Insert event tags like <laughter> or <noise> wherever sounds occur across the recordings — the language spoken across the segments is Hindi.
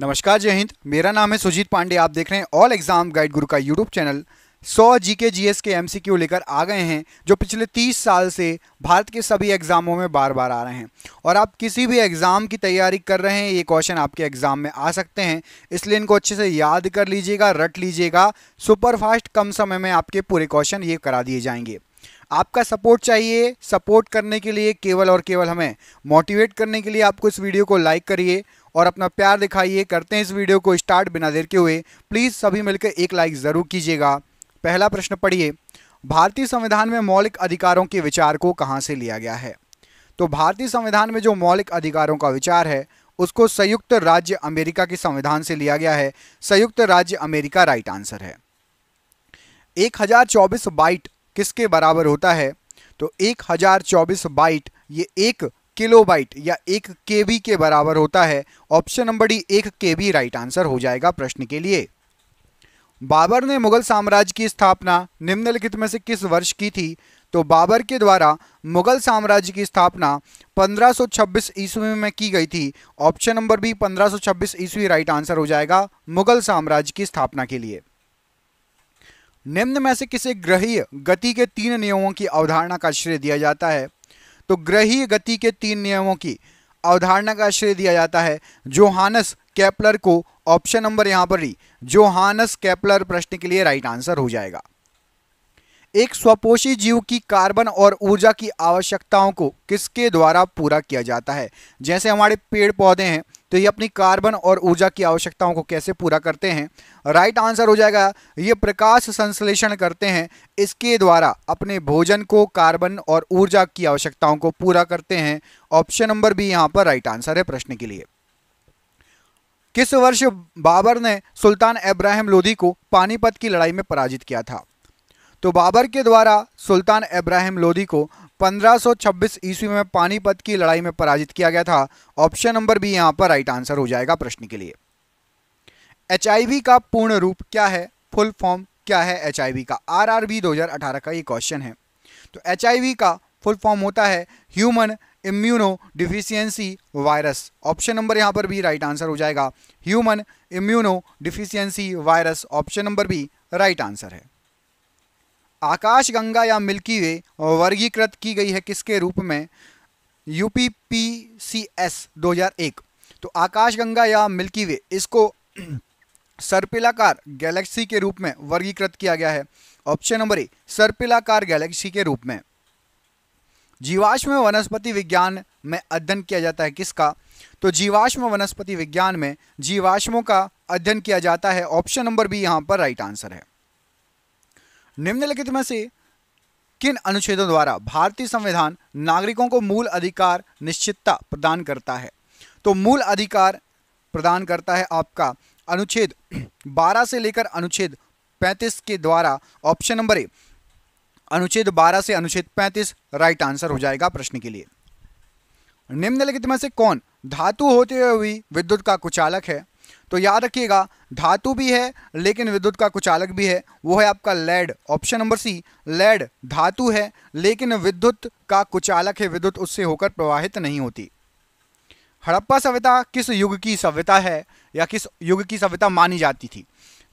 नमस्कार जय हिंद मेरा नाम है सुजीत पांडे आप देख रहे हैं ऑल एग्जाम गाइड गुरु का यूट्यूब चैनल सौ जी के जी एस के एम सी लेकर आ गए हैं जो पिछले तीस साल से भारत के सभी एग्ज़ामों में बार बार आ रहे हैं और आप किसी भी एग्ज़ाम की तैयारी कर रहे हैं ये क्वेश्चन आपके एग्ज़ाम में आ सकते हैं इसलिए इनको अच्छे से याद कर लीजिएगा रट लीजिएगा सुपरफास्ट कम समय में आपके पूरे क्वेश्चन ये करा दिए जाएंगे आपका सपोर्ट चाहिए सपोर्ट करने के लिए केवल और केवल हमें मोटिवेट करने के लिए आपको इस वीडियो को लाइक करिए और अपना प्यार दिखाइए करते हैं इस वीडियो को स्टार्ट बिना देर के हुए प्लीज़ सभी मिलकर एक लाइक ज़रूर कीजिएगा पहला प्रश्न पढ़िए भारतीय संविधान में मौलिक अधिकारों के विचार को कहाँ से लिया गया है तो भारतीय संविधान में जो मौलिक अधिकारों का विचार है उसको संयुक्त राज्य अमेरिका के संविधान से लिया गया है संयुक्त राज्य अमेरिका राइट आंसर है चौबीस बाइट किसके बराबर होता है तो एक हजार चौबीस बाइट ये एक किलो बाइट या एक के के बराबर होता है ऑप्शन नंबर डी एक के राइट आंसर हो जाएगा प्रश्न के लिए बाबर ने मुगल साम्राज्य की स्थापना निम्नलिखित में से किस वर्ष की थी तो बाबर के द्वारा मुगल साम्राज्य की स्थापना 1526 ईस्वी में की गई थी ऑप्शन नंबर बी 1526 ईस्वी राइट आंसर हो जाएगा मुगल साम्राज्य की स्थापना के लिए निम्न में से किसे ग्रहीय गति के तीन नियमों की अवधारणा का श्रेय दिया जाता है तो ग्रहीय गति के तीन नियमों की अवधारणा का श्रेय दिया जाता है जोहानस कैपलर को ऑप्शन नंबर यहां पर ही जोहानस कैपलर प्रश्न के लिए राइट आंसर हो जाएगा एक स्वपोषी जीव की कार्बन और ऊर्जा की आवश्यकताओं को किसके द्वारा पूरा किया जाता है जैसे हमारे पेड़ पौधे हैं तो ये अपनी कार्बन और ऊर्जा की आवश्यकताओं को कैसे पूरा करते हैं राइट आंसर हो जाएगा ये प्रकाश संश्लेषण करते हैं इसके द्वारा अपने भोजन को कार्बन और ऊर्जा की आवश्यकताओं को पूरा करते हैं ऑप्शन नंबर बी यहाँ पर राइट आंसर है प्रश्न के लिए किस वर्ष बाबर ने सुल्तान इब्राहिम लोधी को पानीपत की लड़ाई में पराजित किया था तो बाबर के द्वारा सुल्तान इब्राहिम लोधी को 1526 ईस्वी में पानीपत की लड़ाई में पराजित किया गया था ऑप्शन नंबर बी यहां पर राइट आंसर हो जाएगा प्रश्न के लिए एच का पूर्ण रूप क्या है फुल फॉर्म क्या है एच का आर आर बी का ये क्वेश्चन है तो एच का फुल फॉर्म होता है human immunodeficiency virus option number यहां पर भी राइट आंसर हो जाएगा human immunodeficiency virus option number भी राइट आंसर है आकाशगंगा या मिल्की वे वर्गीकृत की गई है किसके रूप में U P P C S दो तो आकाशगंगा या मिल्की वे इसको <clears throat> सर्पिलाकार गैलेक्सी के रूप में वर्गीकृत किया गया है ऑप्शन नंबर ए सर्पिलाकार गैलेक्सी के रूप में जीवाश्म वनस्पति विज्ञान में अध्ययन किया जाता है किसका तो जीवाश्म वनस्पति विज्ञान में जीवाश्मों का अध्ययन किया जाता है ऑप्शन नंबर बी यहां पर राइट आंसर है निम्नलिखित में से किन अनुच्छेदों द्वारा भारतीय संविधान नागरिकों को मूल अधिकार निश्चितता प्रदान करता है तो मूल अधिकार प्रदान करता है आपका अनुच्छेद 12 से लेकर अनुच्छेद 35 के द्वारा ऑप्शन नंबर ए अनुच्छेद 12 से अनुच्छेद 35 राइट आंसर हो जाएगा प्रश्न के लिए निम्नलिखित में से कौन धातु होते हुए विद्युत का कुचालक है तो याद रखिएगा धातु भी है लेकिन विद्युत का कुचालक भी है वो है आपका lead option number C lead धातु है लेकिन विद्युत का कुचालक है विद्युत उससे होकर प्रवाहित नहीं होती हड़प्पा सभ्यता किस युग की सभ्यता है या किस युग की सभ्यता मानी जाती थी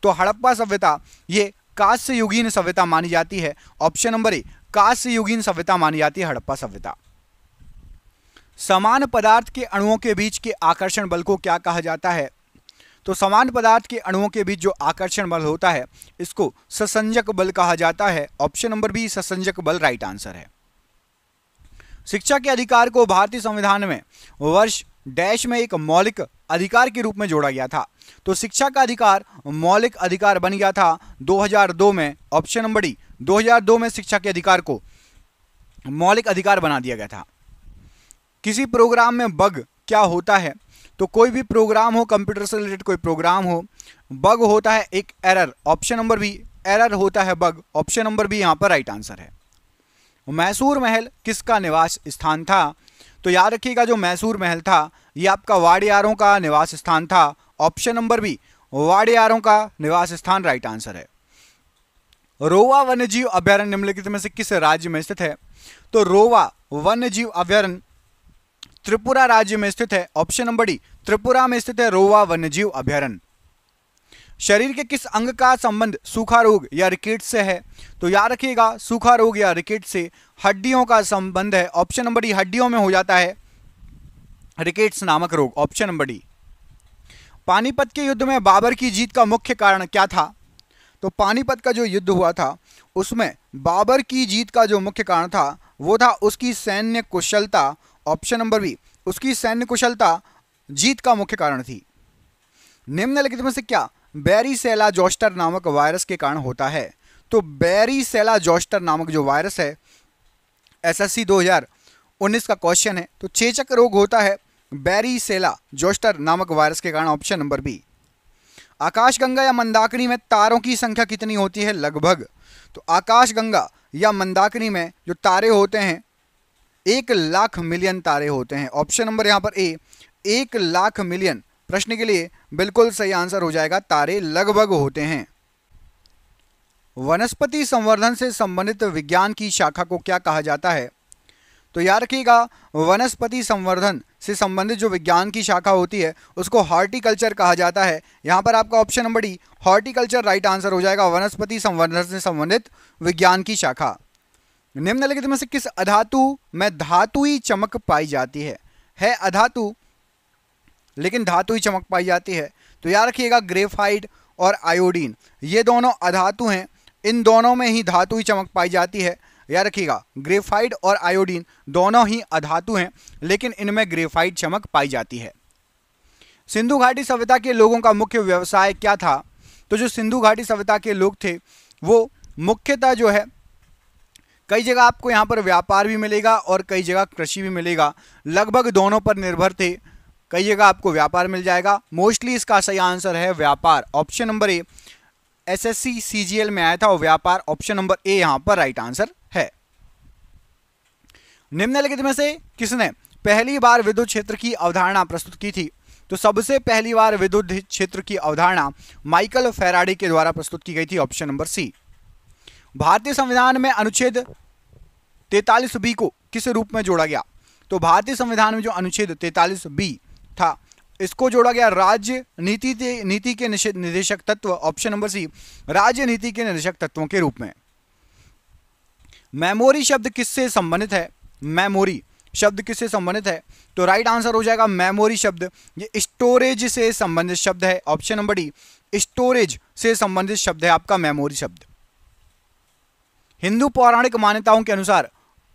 तो हड़प्पा सभ्यता ये कांस्य युगीन सभ्यता मानी जाती है ऑप्शन नंबर ए कांस्य युगीन सभ्यता मानी जाती है हड़प्पा सभ्यता समान पदार्थ के अणुओं के बीच के आकर्षण बल को क्या कहा जाता है तो समान पदार्थ के अणुओं के बीच जो आकर्षण बल होता है इसको ससंजक बल कहा जाता है ऑप्शन नंबर बी ससंजक बल राइट आंसर है शिक्षा के अधिकार को भारतीय संविधान में वर्ष डैश में एक मौलिक अधिकार के रूप में जोड़ा गया था तो शिक्षा का अधिकार मौलिक अधिकार बन गया था 2002 में ऑप्शन नंबर डी 2002 में शिक्षा के अधिकार को मौलिक अधिकार बना दिया गया था किसी प्रोग्राम में बग क्या होता है तो कोई भी प्रोग्राम हो कंप्यूटर से रिलेटेड कोई प्रोग्राम हो बग होता है एक एरर ऑप्शन नंबर भी एरर होता है बग ऑप्शन नंबर भी यहाँ पर राइट आंसर है मैसूर महल किसका निवास स्थान था तो याद रखिएगा जो मैसूर महल था ये आपका वाडियारों का निवास स्थान था ऑप्शन नंबर भी वाडियारों का निवास स्थान राइट आंसर है रोवा वन्यजीव अभ्यारण्य निम्नलिखित में से किस राज्य में स्थित है तो रोवा वन्यजीव अभ्यारण्य त्रिपुरा राज्य में स्थित है ऑप्शन नंबर डी त्रिपुरा में स्थित है रोवा वन्यजीव अभ्यारण शरीर के किस अंग का संबंध सूखा रोग या रिकेट से है तो याद रखिएगा सूखा रोग या रिकेट से हड्डियों का संबंध है ऑप्शन नंबर डी हड्डियों में हो जाता है रिकेट्स नामक रोग ऑप्शन नंबर डी पानीपत के युद्ध में बाबर की जीत का मुख्य कारण क्या था तो पानीपत का जो युद्ध हुआ था उसमें बाबर की जीत का जो मुख्य कारण था वो था उसकी सैन्य कुशलता ऑप्शन नंबर बी उसकी सैन्य कुशलता जीत का मुख्य कारण थी निम्नलिखित में से क्या बैरी सेला जोस्टर नामक वायरस के कारण होता है तो बैरी सेला जोस्टर नामक जो वायरस है एसएससी 2019 का क्वेश्चन है तो चेचक रोग होता है बैरी सेला जोस्टर नामक वायरस के कारण ऑप्शन नंबर बी आकाशगंगा या मंदाकिनी में तारों की संख्या कितनी होती है लगभग तो आकाशगंगा या मंदाकिनी में जो तारे होते हैं एक लाख मिलियन तारे होते हैं ऑप्शन नंबर यहाँ पर ए एक लाख मिलियन प्रश्न के लिए बिल्कुल सही आंसर हो जाएगा तारे लगभग होते हैं वनस्पति संवर्धन से संबंधित विज्ञान की शाखा को क्या कहा जाता है तो याद रखिएगा वनस्पति संवर्धन से संबंधित जो विज्ञान की शाखा होती है उसको हॉर्टिकल्चर कहा जाता है यहां पर आपका option number D horticulture right answer हो जाएगा वनस्पति संवर्धन से संबंधित विज्ञान की शाखा निम्नलिखित में से किस अधातु में ही चमक पाई जाती है है अधातु लेकिन धातु ही चमक पाई जाती है तो याद रखिएगा ग्रेफाइड और आयोडीन ये दोनों अधातु हैं इन दोनों में ही धातु ही चमक पाई जाती है याद रखिएगा ग्रेफाइड और आयोडीन दोनों ही अधातु हैं लेकिन इनमें ग्रेफाइड चमक पाई जाती है सिंधु घाटी सभ्यता के लोगों का मुख्य व्यवसाय क्या था तो जो सिंधु घाटी सभ्यता के लोग थे वो मुख्यतः जो है कई जगह आपको यहाँ पर व्यापार भी मिलेगा और कई जगह कृषि भी मिलेगा लगभग दोनों पर निर्भर थे कई जगह आपको व्यापार मिल जाएगा मोस्टली इसका सही आंसर है व्यापार option number A SSC CGL में आया था और व्यापार ऑप्शन नंबर ए यहाँ पर राइट आंसर है निम्नलिखित में से किसने पहली बार विद्युत क्षेत्र की अवधारणा प्रस्तुत की थी तो सबसे पहली बार विद्युत क्षेत्र की अवधारणा माइकल फेराडे के द्वारा प्रस्तुत की गई थी ऑप्शन नंबर सी भारतीय संविधान में अनुच्छेद तैतालीस बी को किस रूप में जोड़ा गया तो भारतीय संविधान में जो अनुच्छेद तैतालीस बी था इसको जोड़ा गया राज्य नीति नीति के निदेशक तत्व ऑप्शन नंबर सी राज्य नीति के निदेशक तत्वों के रूप में मेमोरी शब्द किससे संबंधित है मेमोरी शब्द किससे संबंधित है तो राइट आंसर हो जाएगा मेमोरी शब्द ये स्टोरेज से संबंधित शब्द है ऑप्शन नंबर डी स्टोरेज से संबंधित शब्द है आपका मेमोरी शब्द हिंदू पौराणिक मान्यताओं के अनुसार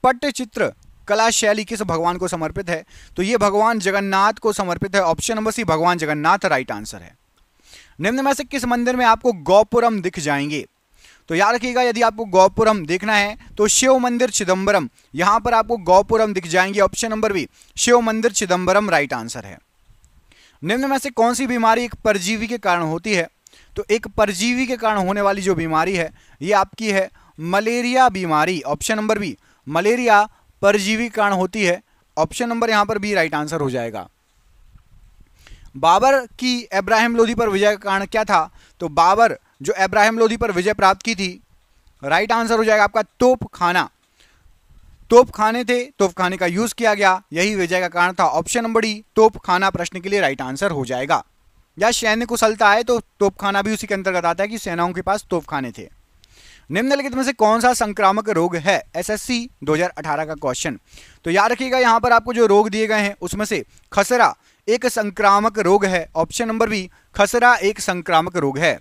पट्टचित्र कला शैली किस भगवान को समर्पित है तो ये भगवान जगन्नाथ को समर्पित है ऑप्शन नंबर सी भगवान जगन्नाथ राइट आंसर है निम्न में से किस मंदिर में आपको गौपुरम दिख जाएंगे तो याद रखिएगा यदि आपको गौपुरम देखना है तो शिव मंदिर चिदम्बरम यहां पर आपको गौपुरम दिख जाएंगे ऑप्शन नंबर बी शिव मंदिर चिदम्बरम राइट आंसर है निम्न में से कौन सी बीमारी एक परजीवी के कारण होती है तो एक परजीवी के कारण होने वाली जो बीमारी है ये आपकी है मलेरिया बीमारी ऑप्शन नंबर बी मलेरिया परजीवी कारण होती है ऑप्शन नंबर यहां पर भी राइट आंसर हो जाएगा बाबर की इब्राहिम लोधी पर विजय का कारण क्या था तो बाबर जो इब्राहिम लोधी पर विजय प्राप्त की थी राइट आंसर हो जाएगा आपका तोप तोप तोपखाने थे तोपखाने का यूज किया गया यही विजय का कारण था ऑप्शन नंबर डी खाना प्रश्न के लिए राइट आंसर हो जाएगा या सैन्य कुशलता है तो खाना भी उसी के अंतर्गत आता है कि सेनाओं के पास तोपखाने थे निम्नलिखित में से कौन सा संक्रामक रोग है एसएससी 2018 का क्वेश्चन तो याद रखिएगा यहाँ पर आपको जो रोग दिए गए हैं उसमें से खसरा एक संक्रामक रोग है ऑप्शन नंबर बी खसरा एक संक्रामक रोग है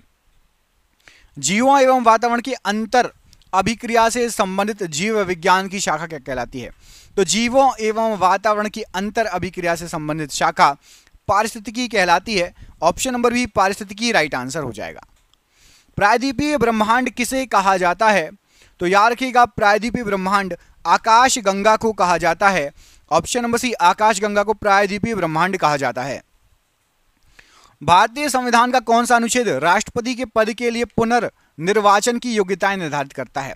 जीवों एवं वातावरण की अंतर अभिक्रिया से संबंधित जीव विज्ञान की शाखा क्या कहलाती है तो जीवों एवं वातावरण की अंतर अभिक्रिया से संबंधित शाखा पारिस्थितिकी कहलाती है ऑप्शन नंबर भी पारिस्थितिकी राइट आंसर हो जाएगा प्रायद्वीपीय ब्रह्मांड किसे कहा जाता है तो याद रखिएगा प्रायद्वीपीय ब्रह्मांड आकाश गंगा को कहा जाता है ऑप्शन नंबर सी आकाश गंगा को प्रायद्वीपीय ब्रह्मांड कहा जाता है भारतीय संविधान का कौन सा अनुच्छेद राष्ट्रपति के पद के लिए पुनर्निर्वाचन की योग्यताएं निर्धारित करता है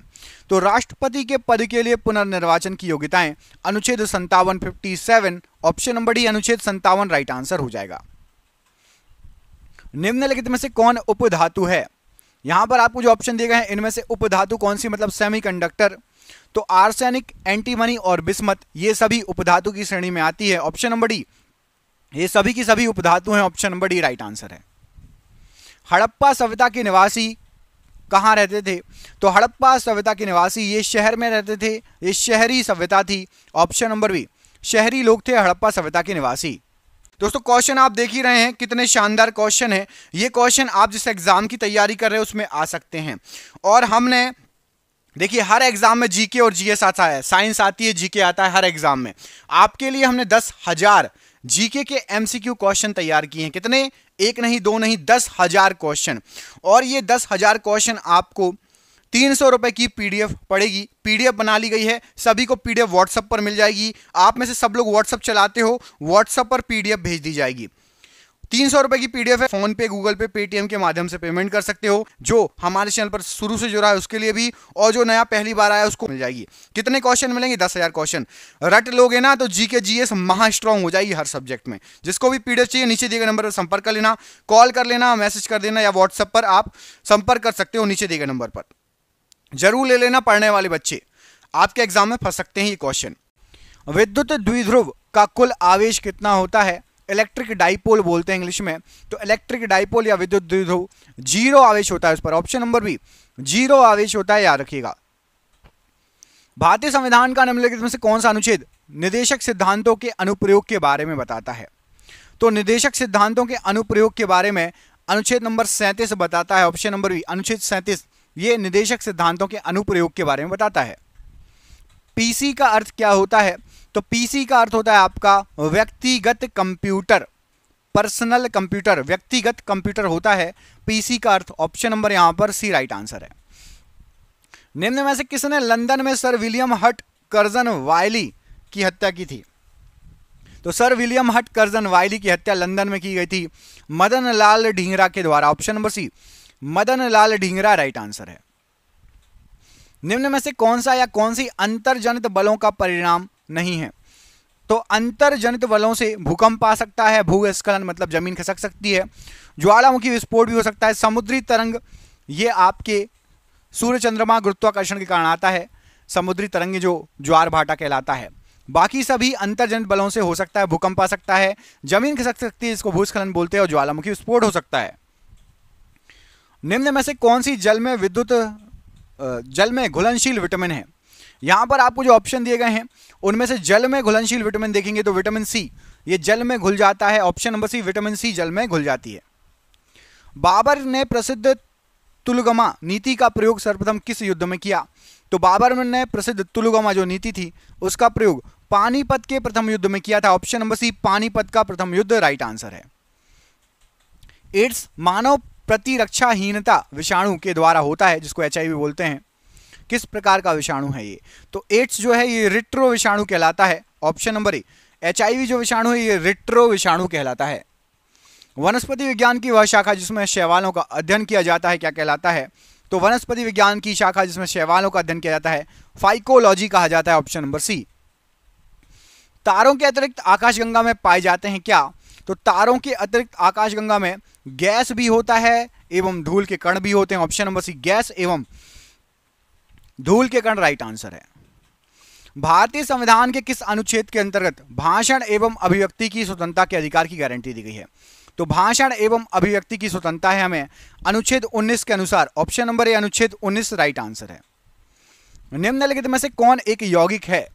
तो राष्ट्रपति के पद के लिए पुनर्निर्वाचन की योग्यताएं अनुच्छेद संतावन fifty seven option number D अनुच्छेद संतावन राइट आंसर हो जाएगा निम्नलिखित में से कौन उपधातु है यहां पर आपको जो ऑप्शन दिए गए हैं इनमें से उपधातु कौन सी मतलब सेमीकंडक्टर तो आर्सेनिक एंटीमनी और बिस्मत ये सभी उपधातु की श्रेणी में आती है ऑप्शन नंबर डी ये सभी की सभी उपधातु हैं option number D right answer है हड़प्पा सभ्यता के निवासी कहाँ रहते थे तो हड़प्पा सभ्यता के निवासी ये शहर में रहते थे ये शहरी सभ्यता थी ऑप्शन नंबर बी शहरी लोग थे हड़प्पा सभ्यता के निवासी दोस्तों क्वेश्चन आप देख ही रहे हैं कितने शानदार क्वेश्चन है ये क्वेश्चन आप जिस एग्ज़ाम की तैयारी कर रहे हैं उसमें आ सकते हैं और हमने देखिए हर एग्जाम में जीके और जीएस आता है साइंस आती है जीके आता है हर एग्जाम में आपके लिए हमने दस हजार जीके के एमसीक्यू क्वेश्चन तैयार किए हैं कितने एक नहीं दो नहीं दस हजार क्वेश्चन और ये दस हजार क्वेश्चन आपको तीन सौ रुपये की पीडीएफ पड़ेगी पीडीएफ बना ली गई है सभी को पीडीएफ व्हाट्सएप पर मिल जाएगी आप में से सब लोग व्हाट्सएप चलाते हो व्हाट्सएप पर पीडीएफ भेज दी जाएगी तीन सौ रुपए की पीडीएफ है फोन पे गूगल पे पेटीएम के माध्यम से पेमेंट कर सकते हो जो हमारे चैनल पर शुरू से जुड़ा है उसके लिए भी और जो नया पहली बार आया उसको मिल जाएगी कितने क्वेश्चन मिलेंगे दस हजार क्वेश्चन रट लोगे ना तो जी के जी एस महा स्ट्रांग हो जाएगी हर सब्जेक्ट में जिसको भी पीडीएफ चाहिए नीचे दिए गए नंबर पर संपर्क कर लेना कॉल कर लेना मैसेज कर देना या व्हाट्सएप पर आप संपर्क कर सकते हो नीचे दिए गए नंबर पर जरूर ले लेना पढ़ने वाले बच्चे आपके एग्जाम में फंस सकते हैं ये क्वेश्चन विद्युत द्विध्रुव का कुल आवेश कितना होता है इलेक्ट्रिक डाइपोल बोलते हैं इंग्लिश में तो इलेक्ट्रिक डाइपोल या विद्युत द्विध्रुव जीरो आवेश होता है उस पर ऑप्शन नंबर बी जीरो आवेश होता है याद रखिएगा भारतीय संविधान का निम्नलिखित में से कौन सा अनुच्छेद निदेशक सिद्धांतों के अनुप्रयोग के बारे में बताता है तो निदेशक सिद्धांतों के अनुप्रयोग के बारे में अनुच्छेद नंबर सैंतीस बताता है ऑप्शन नंबर बी अनुच्छेद सैंतीस ये निदेशक सिद्धांतों के अनुप्रयोग के बारे में बताता है पीसी का अर्थ क्या होता है तो पीसी का अर्थ होता है आपका व्यक्तिगत कंप्यूटर पर्सनल कंप्यूटर व्यक्तिगत कंप्यूटर होता है पीसी का अर्थ ऑप्शन नंबर यहां पर सी राइट आंसर है निम्न में से किसने लंदन में sir William Hutt Curzon Wyllie की हत्या की थी तो sir William Hutt Curzon Wyllie की हत्या लंदन में की गई थी मदन लाल ढींगरा के द्वारा option number C Madan Lal Dhingra right answer है निम्न में से कौन सा या कौन सी अंतरजनित बलों का परिणाम नहीं है तो अंतरजनित बलों से भूकंप आ सकता है भूस्खलन मतलब जमीन खसक सकती है ज्वालामुखी विस्फोट भी हो सकता है समुद्री तरंग ये आपके सूर्य चंद्रमा गुरुत्वाकर्षण के कारण आता है समुद्री तरंग जो ज्वार भाटा कहलाता है बाकी सभी जनित बलों से हो सकता है भूकंप आ सकता है जमीन खसक सकती है इसको भूस्खलन बोलते हैं और ज्वालामुखी विस्फोट हो सकता है निम्न में से कौन सी जल में विद्युत जल में घुलनशील विटामिन है यहाँ पर आपको जो ऑप्शन दिए गए हैं उनमें से जल में घुलनशील विटामिन देखेंगे तो विटामिन सी ये जल में घुल जाता है option number C vitamin C जल में घुल जाती है बाबर ने प्रसिद्ध तुलगमा नीति का प्रयोग सर्वप्रथम किस युद्ध में किया तो बाबर ने प्रसिद्ध तुलगमा जो नीति थी उसका प्रयोग पानीपत के प्रथम युद्ध में किया था ऑप्शन नंबर सी पानीपत का प्रथम युद्ध राइट आंसर है एड्स मानव प्रतिरक्षाहीनता विषाणु के द्वारा होता है जिसको एच बोलते हैं किस प्रकार का विषाणु है ये तो एड्स जो है ये रिट्रो विषाणु कहलाता है ऑप्शन नंबर ए एच जो विषाणु है ये रिट्रो विषाणु कहलाता है वनस्पति विज्ञान की वह शाखा जिसमें शैवालों का अध्ययन किया जाता है क्या कहलाता है तो वनस्पति विज्ञान की शाखा जिसमें शैवालों का अध्ययन किया जाता है फाइकोलॉजी कहा जाता है ऑप्शन नंबर सी तारों के अतिरिक्त आकाशगंगा में पाए जाते हैं क्या तो तारों के अतिरिक्त आकाशगंगा में गैस भी होता है एवं धूल के कण भी होते हैं ऑप्शन नंबर सी गैस एवं धूल के कण राइट आंसर है भारतीय संविधान के किस अनुच्छेद के अंतर्गत भाषण एवं अभिव्यक्ति की स्वतंत्रता के अधिकार की गारंटी दी गई है तो भाषण एवं अभिव्यक्ति की स्वतंत्रता है हमें अनुच्छेद 19 के अनुसार ऑप्शन नंबर ए अनुच्छेद 19 राइट आंसर है निम्नलिखित में से कौन एक यौगिक है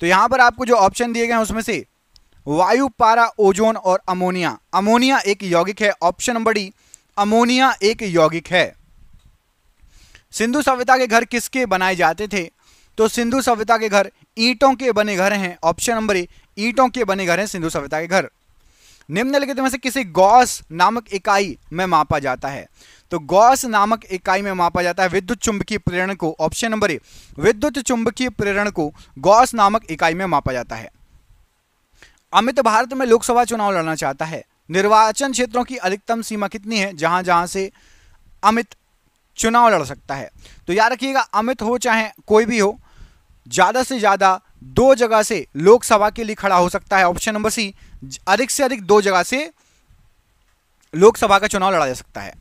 तो यहां पर आपको जो ऑप्शन दिए गए हैं उसमें से वायु पारा ओजोन और अमोनिया अमोनिया एक यौगिक है ऑप्शन नंबर डी अमोनिया एक यौगिक है सिंधु सभ्यता के घर किसके बनाए जाते थे तो सिंधु सभ्यता के घर ईंटों के बने घर हैं ऑप्शन नंबर ए ईंटों के बने घर हैं सिंधु सभ्यता के घर निम्नलिखित में से किसी गॉस नामक इकाई में मापा जाता है तो गॉस नामक इकाई में मापा जाता है विद्युत चुंबकीय प्रेरण को ऑप्शन नंबर ए विद्युत चुंबकीय प्रेरण को गॉस नामक इकाई में मापा जाता है अमित भारत में लोकसभा चुनाव लड़ना चाहता है निर्वाचन क्षेत्रों की अधिकतम सीमा कितनी है जहां जहां से अमित चुनाव लड़ सकता है तो याद रखिएगा अमित हो चाहे कोई भी हो ज़्यादा से ज़्यादा दो जगह से लोकसभा के लिए खड़ा हो सकता है ऑप्शन नंबर सी अधिक से अधिक दो जगह से लोकसभा का चुनाव लड़ा जा सकता है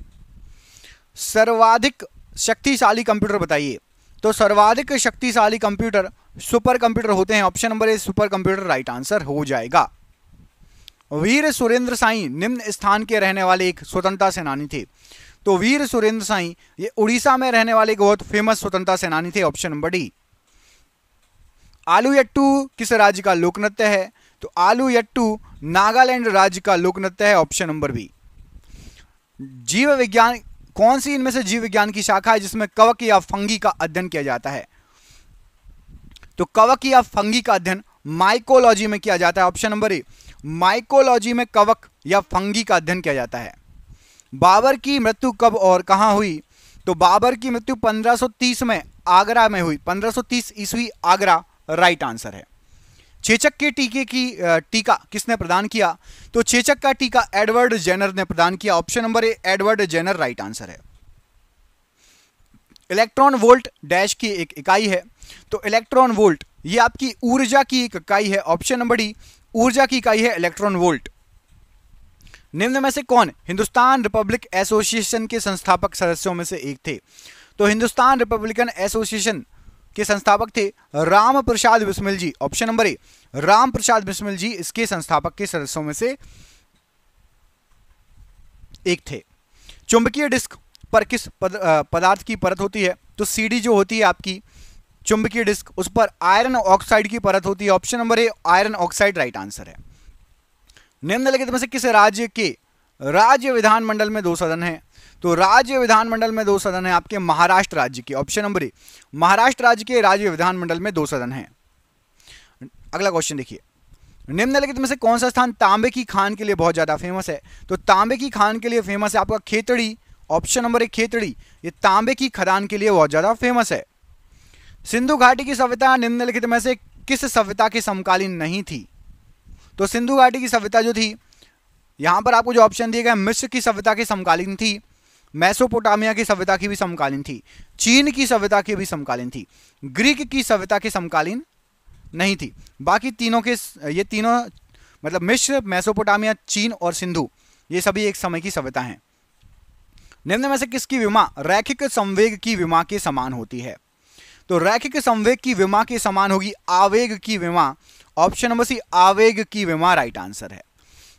सर्वाधिक शक्तिशाली कंप्यूटर बताइए तो सर्वाधिक शक्तिशाली कंप्यूटर सुपर कंप्यूटर होते हैं option number A super computer right answer हो जाएगा वीर सुरेंद्र साई निम्न स्थान के रहने वाले एक स्वतंत्रता सेनानी थे तो वीर सुरेंद्र साई ये उड़ीसा में रहने वाले बहुत फेमस स्वतंत्रता सेनानी थे ऑप्शन नंबर डी आलू यट्टू किस राज्य का लोक नृत्य है तो आलू यट्टू नागालैंड राज्य का लोक नृत्य है ऑप्शन नंबर बी जीव विज्ञान कौन सी इनमें से जीव विज्ञान की शाखा है जिसमें कवक या फंगी का अध्ययन किया जाता है तो कवक या फंगी का अध्ययन माइकोलॉजी में किया जाता है ऑप्शन नंबर ए माइकोलॉजी में कवक या फंगी का अध्ययन किया जाता है बाबर की मृत्यु कब और कहां हुई तो बाबर की मृत्यु 1530 में आगरा में हुई 1530 ईस्वी आगरा राइट आंसर है चेचक के टीके की टीका किसने प्रदान किया तो चेचक का टीका एडवर्ड जेनर ने प्रदान किया option number A Edward Jenner right answer है इलेक्ट्रॉन वोल्ट डैश की एक इकाई है तो इलेक्ट्रॉन वोल्ट ये आपकी ऊर्जा की एक इकाई है ऑप्शन नंबर डी ऊर्जा की इकाई है इलेक्ट्रॉन वोल्ट निम्न में से कौन हिंदुस्तान रिपब्लिक एसोसिएशन के संस्थापक सदस्यों में से एक थे तो हिंदुस्तान रिपब्लिकन एसोसिएशन के संस्थापक थे Ram Prasad Bismil ji option number A Ram Prasad Bismil ji इसके संस्थापक के सदस्यों में से एक थे चुंबकीय डिस्क पर किस पदार्थ की परत होती है तो सीडी जो होती है आपकी चुंबकीय डिस्क उस पर आयरन ऑक्साइड की परत होती है option number A iron oxide right answer है निम्नलिखित में से किस राज्य के राज्य विधानमंडल में दो सदन हैं तो राज्य विधानमंडल में दो सदन है आपके महाराष्ट्र राज्य के ऑप्शन नंबर ए महाराष्ट्र राज्य के राज्य विधानमंडल में दो सदन है अगला क्वेश्चन देखिए निम्नलिखित में से कौन सा स्थान तांबे की खान के लिए बहुत ज़्यादा फेमस है तो तांबे की खान के लिए फेमस है आपका खेतड़ी ऑप्शन नंबर एक खेतड़ी ये तांबे की खदान के लिए बहुत ज़्यादा फेमस है सिंधु घाटी की सभ्यता निम्नलिखित में से किस सभ्यता के समकालीन नहीं थी तो सिंधु घाटी की सभ्यता जो थी यहां पर आपको जो ऑप्शन दिए गए मिश्र की सभ्यता के समकालीन थी मैसोपोटामिया की सभ्यता की भी समकालीन थी चीन की सभ्यता की भी समकालीन थी ग्रीक की सभ्यता के समकालीन नहीं थी बाकी तीनों के ये तीनों मतलब मिश्र मैसोपोटामिया चीन और सिंधु ये सभी एक समय की सभ्यता हैं निम्न में से किसकी विमा रैखिक संवेग की विमा के समान होती है तो रैखिक संवेग की विमा के समान होगी आवेग की विमा ऑप्शन नंबर सी आवेग की विमा राइट आंसर है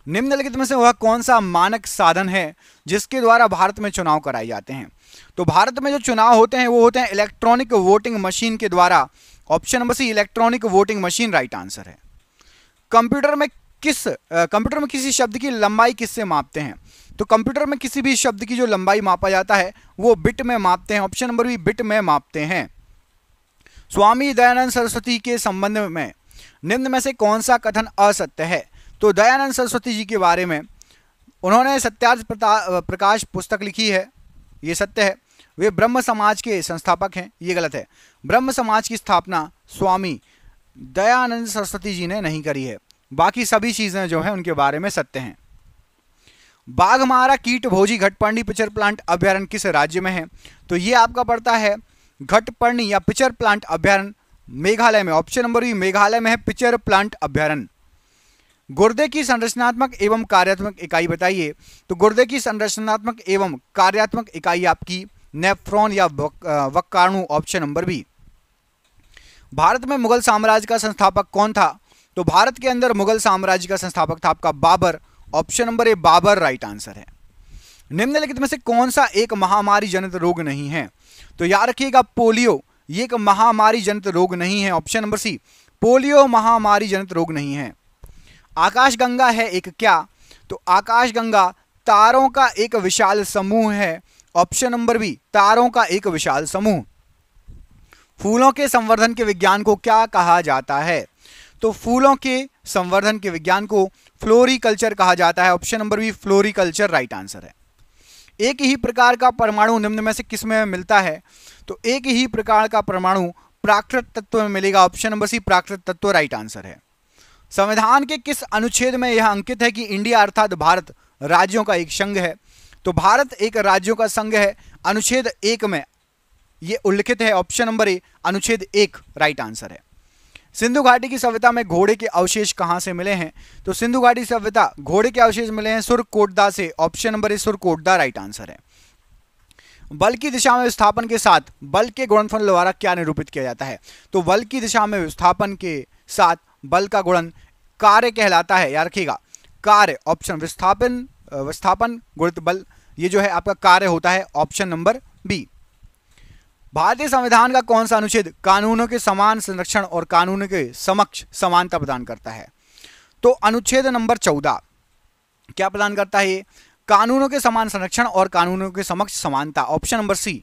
निम्नलिखित में से वह कौन सा मानक साधन है जिसके द्वारा भारत में चुनाव कराए जाते हैं तो भारत में जो चुनाव होते हैं वो होते हैं इलेक्ट्रॉनिक वोटिंग मशीन के द्वारा option number C electronic voting machine right answer है कंप्यूटर में किस कंप्यूटर में किसी शब्द की लंबाई किससे मापते हैं तो कंप्यूटर में किसी भी शब्द की जो लंबाई मापा जाता है वो बिट में मापते हैं ऑप्शन नंबर बी बिट में मापते हैं स्वामी दयानंद सरस्वती के संबंध में निम्न में से कौन सा कथन असत्य है तो दयानंद सरस्वती जी के बारे में उन्होंने सत्यार्थ प्रकाश पुस्तक लिखी है ये सत्य है वे ब्रह्म समाज के संस्थापक हैं ये गलत है ब्रह्म समाज की स्थापना स्वामी दयानंद सरस्वती जी ने नहीं करी है बाकी सभी चीज़ें जो हैं उनके बारे में सत्य हैं बाघमारा कीट भोजी घटपर्णी पिचर प्लांट अभ्यारण्य किस राज्य में है तो ये आपका पड़ता है घटपर्णी या पिचर प्लांट अभ्यारण्य मेघालय में ऑप्शन नंबर भी मेघालय में है पिचर प्लांट अभ्यारण्य गुर्दे की संरचनात्मक एवं कार्यात्मक इकाई बताइए तो गुर्दे की संरचनात्मक एवं कार्यात्मक इकाई आपकी नेफ्रॉन या वक्काणु ऑप्शन नंबर बी भारत में मुगल साम्राज्य का संस्थापक कौन था तो भारत के अंदर मुगल साम्राज्य का संस्थापक था आपका Babur option number A Babur right answer है निम्नलिखित में से कौन सा एक महामारी जनित रोग नहीं है तो याद रखिएगा पोलियो ये एक महामारी जनित रोग नहीं है ऑप्शन नंबर सी पोलियो महामारी जनित रोग नहीं है आकाशगंगा है एक क्या तो आकाशगंगा तारों का एक विशाल समूह है ऑप्शन नंबर बी तारों का एक विशाल समूह फूलों के संवर्धन के विज्ञान को क्या कहा जाता है तो फूलों के संवर्धन के विज्ञान को फ्लोरिकल्चर कहा जाता है option number B floriculture right answer है एक ही प्रकार का परमाणु निम्न में से किस में मिलता है तो एक ही प्रकार का परमाणु प्राकृत तत्व में मिलेगा ऑप्शन नंबर सी प्राकृत तत्व राइट आंसर है संविधान के किस अनुच्छेद में यह अंकित है कि इंडिया अर्थात भारत राज्यों का एक संघ है तो भारत एक राज्यों का संघ है अनुच्छेद एक में यह उल्लिखित है ऑप्शन नंबर ए अनुच्छेद एक राइट आंसर है सिंधु घाटी की सभ्यता में घोड़े के अवशेष कहां से मिले हैं तो सिंधु घाटी सभ्यता घोड़े के अवशेष मिले हैं सुरकोटदा से option number A Surkotada right answer है बल की दिशा में विस्थापन के साथ बल के गुणनफल द्वारा क्या निरूपित किया जाता है तो बल की दिशा में विस्थापन के साथ बल का गुणन कार्य कहलाता है यार रखिएगा कार्य ऑप्शन विस्थापन विस्थापन गुणित बल ये जो है आपका कार्य होता है ऑप्शन नंबर बी भारतीय संविधान का कौन सा अनुच्छेद कानूनों के समान संरक्षण और कानून के समक्ष समानता प्रदान करता है तो अनुच्छेद नंबर चौदह क्या प्रदान करता है कानूनों के समान संरक्षण और कानूनों के समक्ष समानता ऑप्शन नंबर सी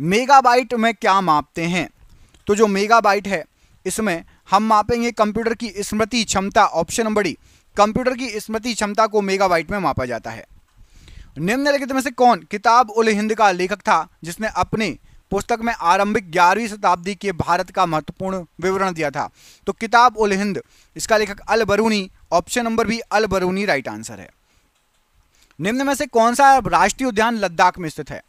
मेगाबाइट में क्या मापते हैं तो जो मेगाबाइट है इसमें हम मापेंगे कंप्यूटर की स्मृति क्षमता ऑप्शन नंबर डी कंप्यूटर की स्मृति क्षमता को मेगाबाइट में मापा जाता है निम्नलिखित में से कौन किताब उल हिंद का लेखक था जिसने अपने पुस्तक में आरंभिक ग्यारहवीं शताब्दी के भारत का महत्वपूर्ण विवरण दिया था तो किताब उल हिंद इसका लेखक अल बरूनी ऑप्शन नंबर भी अल बरूनी राइट आंसर है निम्न में से कौन सा राष्ट्रीय उद्यान लद्दाख में स्थित है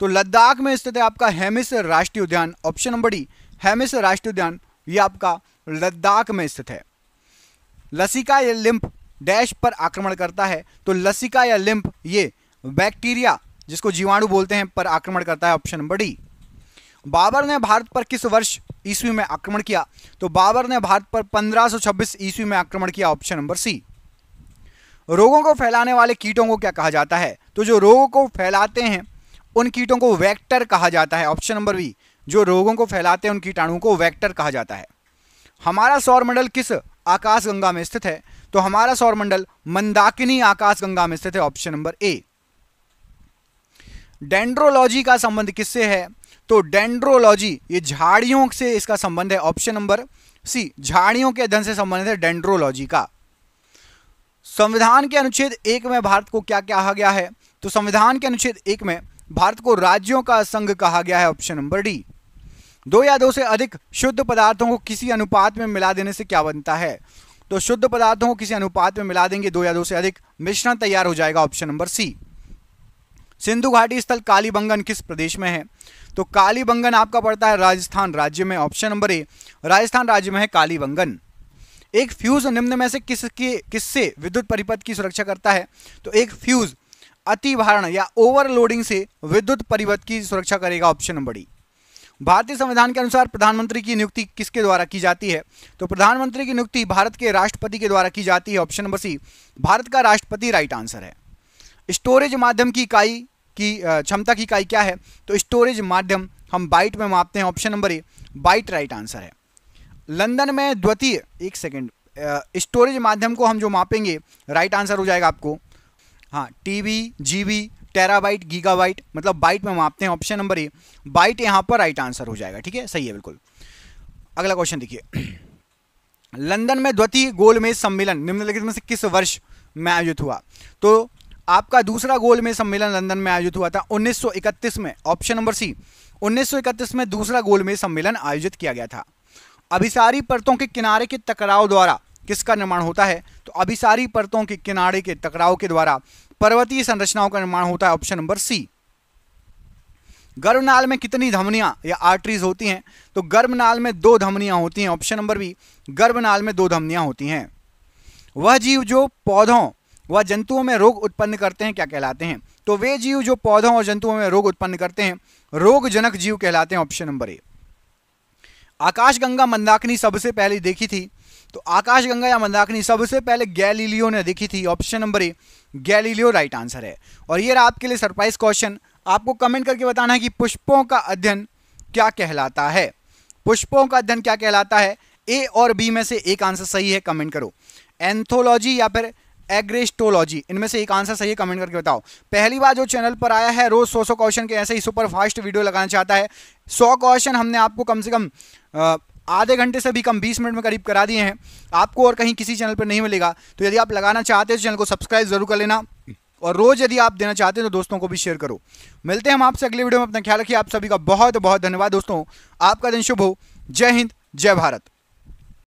तो लद्दाख में स्थित है आपका हेमिस राष्ट्रीय उद्यान ऑप्शन नंबर डी हेमिस राष्ट्रीय उद्यान ये आपका लद्दाख में स्थित है लसिका या लिम्फ डैश पर आक्रमण करता है तो लसिका या लिम्फ ये बैक्टीरिया जिसको जीवाणु बोलते हैं पर आक्रमण करता है ऑप्शन नंबर डी बाबर ने भारत पर किस वर्ष ईस्वी में आक्रमण किया तो बाबर ने भारत पर 1526 ईस्वी में आक्रमण किया ऑप्शन नंबर सी रोगों को फैलाने वाले कीटों को क्या कहा जाता है तो जो रोगों को फैलाते हैं उन कीटों को वैक्टर कहा जाता है ऑप्शन नंबर बी जो रोगों को फैलाते हैं उन कीटाणुओं को वैक्टर कहा जाता है हमारा सौरमंडल किस आकाशगंगा में स्थित है तो हमारा सौरमंडल मंदाकिनी आकाशगंगा में स्थित है ऑप्शन नंबर ए डेंड्रोलॉजी का संबंध किससे है तो डेंड्रोलॉजी ये झाड़ियों से इसका संबंध है ऑप्शन नंबर सी झाड़ियों के अध्ययन से संबंधित है डेंड्रोलॉजी का संविधान के अनुच्छेद एक में भारत को क्या कहा गया है तो संविधान के अनुच्छेद एक में भारत को राज्यों का संघ कहा गया है ऑप्शन नंबर डी दो या दो से अधिक शुद्ध पदार्थों को किसी अनुपात में मिला देने से क्या बनता है तो शुद्ध पदार्थों को किसी अनुपात में मिला देंगे दो या दो से अधिक मिश्रण तैयार हो जाएगा ऑप्शन नंबर सी सिंधु घाटी स्थल कालीबंगन किस प्रदेश में है तो कालीबंगन आपका पड़ता है राजस्थान राज्य में ऑप्शन नंबर ए राजस्थान राज्य में है कालीबंगन एक फ्यूज निम्न में से किसके किससे विद्युत परिपथ की सुरक्षा करता है तो एक फ्यूज अतिभारण या ओवरलोडिंग से विद्युत परिपथ की सुरक्षा करेगा ऑप्शन नंबर डी भारतीय संविधान के अनुसार प्रधानमंत्री की नियुक्ति किसके द्वारा की जाती है तो प्रधानमंत्री की नियुक्ति भारत के राष्ट्रपति के द्वारा की जाती है ऑप्शन नंबर सी भारत का राष्ट्रपति राइट आंसर है स्टोरेज माध्यम की इकाई की क्षमता की इकाई क्या है तो स्टोरेज माध्यम हम बाइट में मापते हैं option number A byte right answer है लंदन में द्वितीय एक सेकेंड स्टोरेज माध्यम को हम जो मापेंगे राइट आंसर हो जाएगा आपको हाँ T V G B terabyte gigabyte मतलब बाइट में मापते हैं ऑप्शन नंबर ए बाइट यहां पर राइट आंसर हो जाएगा ठीक है सही है बिल्कुल अगला क्वेश्चन देखिए लंदन में द्वितीय गोलमेज सम्मेलन निम्नलिखित में से किस वर्ष में आयोजित हुआ तो आपका दूसरा गोलमेज सम्मेलन लंदन में आयोजित हुआ था 1931 में ऑप्शन नंबर सी 1931 में दूसरा गोलमेज सम्मेलन आयोजित किया गया था अभिसारी परतों के किनारे के टकराव द्वारा किसका निर्माण होता है तो अभिसारी परतों के किनारे के टकराव के द्वारा पर्वतीय संरचनाओं का निर्माण होता है ऑप्शन नंबर सी गर्भनाल में कितनी धमनियां या आर्टरीज होती हैं तो गर्भनाल में दो धमनियां होती हैं ऑप्शन नंबर बी गर्भनाल में दो धमनियां होती हैं वह जीव जो पौधों व जंतुओं में रोग उत्पन्न करते हैं क्या कहलाते हैं तो वे जीव जो पौधों और जंतुओं में रोग उत्पन्न करते हैं रोगजनक जीव कहलाते हैं ऑप्शन नंबर ए आकाशगंगा मंदाकिनी सबसे पहले देखी थी तो आकाशगंगा या मंदाकिनी सबसे पहले गैलीलियो ने देखी थी option number A Galileo right answer है और ये रहा आपके लिए सरप्राइज क्वेश्चन आपको कमेंट करके बताना है कि पुष्पों का अध्ययन क्या कहलाता है पुष्पों का अध्ययन क्या कहलाता है ए और बी में से एक आंसर सही है कमेंट करो एंथोलॉजी या फिर एग्रेस्टोलॉजी इनमें से एक आंसर सही है कमेंट करके बताओ पहली बार जो चैनल पर आया है रोज सौ सौ क्वेश्चन के ऐसे ही सुपर फास्ट वीडियो लगाना चाहता है सौ क्वेश्चन हमने आपको कम से कम आधे घंटे से भी कम 20 मिनट में करीब करा दिए हैं आपको और कहीं किसी चैनल पर नहीं मिलेगा तो यदि आप लगाना चाहते हैं तो चैनल को सब्सक्राइब जरूर कर लेना और रोज़ यदि आप देना चाहते हैं तो दोस्तों को भी शेयर करो मिलते हैं हम आपसे अगले वीडियो में अपना ख्याल रखिए आप सभी का बहुत बहुत धन्यवाद दोस्तों आपका दिन शुभ हो जय हिंद जय भारत